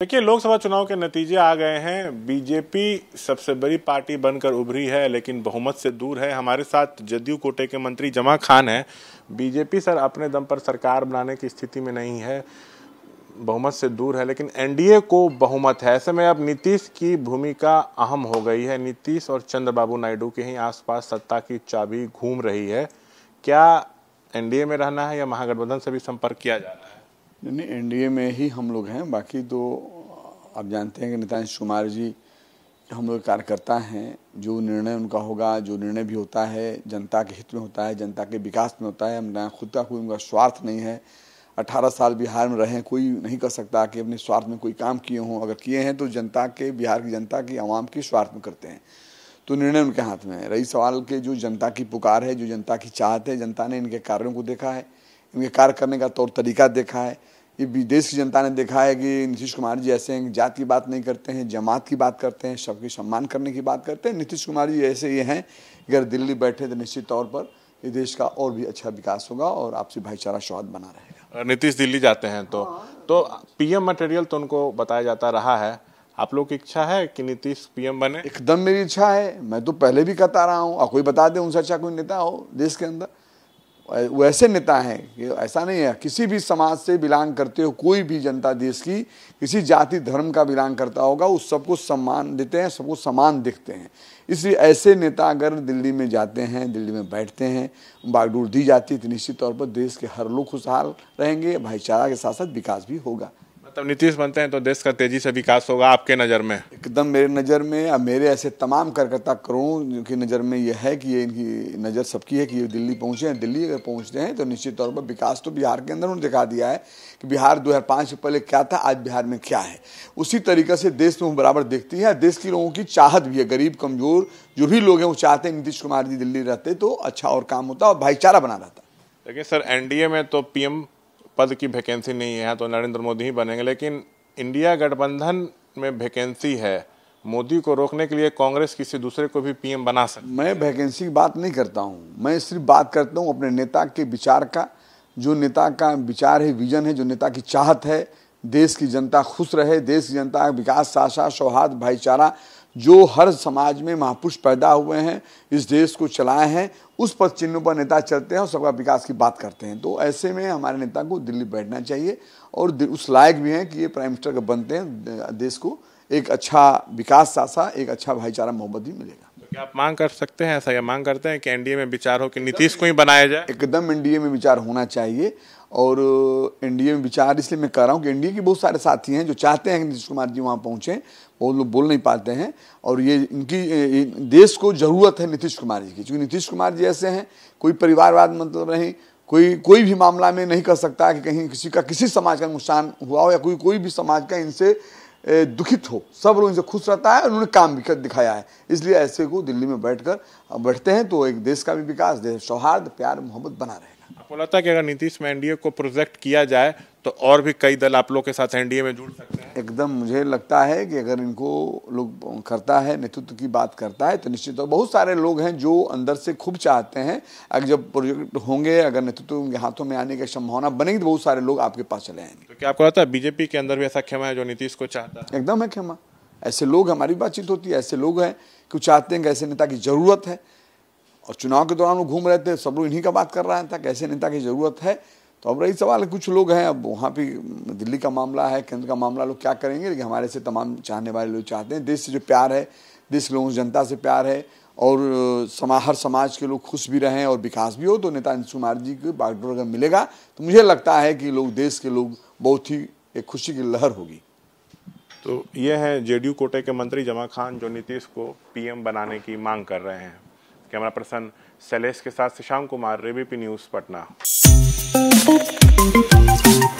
देखिए लोकसभा चुनाव के नतीजे आ गए हैं बीजेपी सबसे बड़ी पार्टी बनकर उभरी है लेकिन बहुमत से दूर है हमारे साथ जदयू कोटे के मंत्री जमा खान हैं बीजेपी सर अपने दम पर सरकार बनाने की स्थिति में नहीं है बहुमत से दूर है लेकिन एनडीए को बहुमत है ऐसे में अब नीतीश की भूमिका अहम हो गई है नीतीश और चंद्रबाबू नायडू के ही आसपास सत्ता की चाबी घूम रही है क्या एनडीए में रहना है या महागठबंधन से भी संपर्क किया जा रहा है नहीं एनडीए में ही हम लोग हैं बाकी तो आप जानते हैं कि नितांश कुमार जी हम लोग कार्यकर्ता हैं जो निर्णय उनका होगा जो निर्णय भी होता है जनता के हित में होता है जनता के विकास में होता है हमारा खुद का कोई उनका स्वार्थ नहीं है अठारह साल बिहार में रहे कोई नहीं कर सकता कि अपने स्वार्थ में कोई काम किए हों अगर किए हैं तो जनता के बिहार की जनता की आवाम के स्वार्थ में करते हैं तो निर्णय उनके हाथ में है रही सवाल के जो जनता की पुकार है जो जनता की चाहत है जनता ने इनके कार्यों को देखा है इनके कार्य करने का तौर तरीका देखा है ये विदेश की जनता ने देखा है कि नीतीश कुमार जी ऐसे हैं जात की बात नहीं करते हैं जमात की बात करते हैं सबके सम्मान करने की बात करते हैं नीतीश कुमार जी ऐसे ये हैं अगर दिल्ली बैठे तो निश्चित तौर पर ये देश का और भी अच्छा विकास होगा और आपसी भाईचारा स्वाद बना रहेगा नीतीश दिल्ली जाते हैं तो तो पीएम मटेरियल तो उनको बताया जाता रहा है आप लोग की इच्छा है कि नीतीश पीएम बने एकदम मेरी इच्छा है मैं तो पहले भी कहता रहा हूँ और कोई बता दे उनसे अच्छा कोई नेता हो देश के अंदर वो ऐसे नेता हैं कि ऐसा नहीं है किसी भी समाज से बिलोंग करते हो कोई भी जनता देश की किसी जाति धर्म का बिलोंग करता होगा उस सबको सम्मान देते हैं सबको समान दिखते हैं इसलिए ऐसे नेता अगर दिल्ली में जाते हैं दिल्ली में बैठते हैं बागडोर दी जाती है तो निश्चित तौर पर देश के हर लोग खुशहाल रहेंगे भाईचारा के साथ साथ विकास भी होगा मतलब नीतीश बनते हैं तो देश का तेजी से विकास होगा आपके नज़र में एकदम मेरे नज़र में अब मेरे ऐसे तमाम कार्यकर्ता करूँ की नज़र में यह है कि ये इनकी नज़र सबकी है कि ये दिल्ली पहुँचे हैं दिल्ली अगर पहुँचते हैं तो निश्चित तौर पर विकास तो बिहार के अंदर उन्होंने दिखा दिया है कि बिहार दो से पहले क्या था आज बिहार में क्या है उसी तरीके से देश में बराबर देखती है देश के लोगों की चाहत भी है गरीब कमज़ोर जो भी लोग हैं वो चाहते हैं नीतीश कुमार जी दिल्ली रहते तो अच्छा और काम होता और भाईचारा बना रहता लेकिन सर एनडीए में तो पीएम पद की वैकेंसी नहीं है तो नरेंद्र मोदी ही बनेंगे लेकिन इंडिया गठबंधन में वैकेंसी है मोदी को रोकने के लिए कांग्रेस किसी दूसरे को भी पीएम बना सकती मैं वैकेंसी की बात नहीं करता हूँ मैं सिर्फ बात करता हूँ अपने नेता के विचार का जो नेता का विचार है विजन है जो नेता की चाहत है देश की जनता खुश रहे देश की जनता विकास आशा सौहार्द भाईचारा जो हर समाज में महापुरुष पैदा हुए हैं इस देश को चलाए हैं उस पर चिन्हों पर नेता चलते हैं और सबका विकास की बात करते हैं तो ऐसे में हमारे नेता को दिल्ली बैठना चाहिए और उस लायक भी हैं कि ये प्राइम मिनिस्टर बनते हैं देश को एक अच्छा विकास सासा एक अच्छा भाईचारा मोहब्बत भी मिलेगा तो क्या आप मांग कर सकते हैं ऐसा या मांग करते हैं कि एनडीए में विचार हो कि नीतीश को ही बनाया जाए एकदम एनडीए में विचार होना चाहिए और एनडीए में विचार इसलिए मैं कह रहा हूँ कि एनडीए के बहुत सारे साथी हैं जो चाहते हैं कि नीतीश कुमार जी वहाँ पहुँचे वो लोग बोल नहीं पाते हैं और ये इनकी देश को ज़रूरत है नीतीश कुमार जी की क्योंकि नीतीश कुमार जी ऐसे हैं कोई परिवारवाद मतलब नहीं कोई कोई भी मामला में नहीं कर सकता कि कहीं किसी का किसी समाज का नुकसान हुआ हो या कोई कोई भी समाज का इनसे दुखित हो सब लोग इनसे खुश रहता है उन्होंने काम भी कर दिखाया है इसलिए ऐसे को दिल्ली में बैठकर बैठते हैं तो एक देश का भी विकास देश सौहार्द प्यार मोहब्बत बना रहेगा आपको लगता है कि अगर नीतीश में एनडीए को प्रोजेक्ट किया जाए तो और भी कई दल आप लोग के साथ एनडीए में जुड़ सकते हैं एकदम मुझे लगता है कि अगर इनको लोग करता है नेतृत्व की बात करता है तो निश्चित तौर बहुत सारे लोग हैं जो अंदर से खूब चाहते हैं अगर जब प्रोजेक्ट होंगे अगर नेतृत्व उनके हाथों में आने की संभावना बनेगी तो बहुत सारे लोग आपके पास चले आएंगे तो क्या आपको लगता है बीजेपी के अंदर भी ऐसा खेमा है जो नीतीश को चाहता है एकदम है खेमा ऐसे लोग हमारी बातचीत होती है ऐसे लोग हैं कि चाहते हैं कि ऐसे नेता की ज़रूरत है और चुनाव के दौरान वो घूम रहे थे सब लोग इन्हीं का बात कर रहा था कि ऐसे नेता की ज़रूरत है तो अब रही सवाल कुछ लोग हैं अब वहाँ पे दिल्ली का मामला है केंद्र का मामला लोग क्या करेंगे लेकिन हमारे से तमाम चाहने वाले लोग चाहते हैं देश से जो प्यार है देश लोगों से जनता से प्यार है और समा हर समाज के लोग खुश भी रहें और विकास भी हो तो नेता अंशु कुमार जी को बागडोर अगर मिलेगा तो मुझे लगता है कि लोग देश के लोग बहुत ही एक खुशी की लहर होगी तो ये है जेडीयू कोटे के मंत्री जमा खान जो नीतीश को पीएम बनाने की मांग कर रहे हैं कैमरा पर्सन शैलेश के साथ शशांक कुमार रेबीपी न्यूज़ पटना Thank you.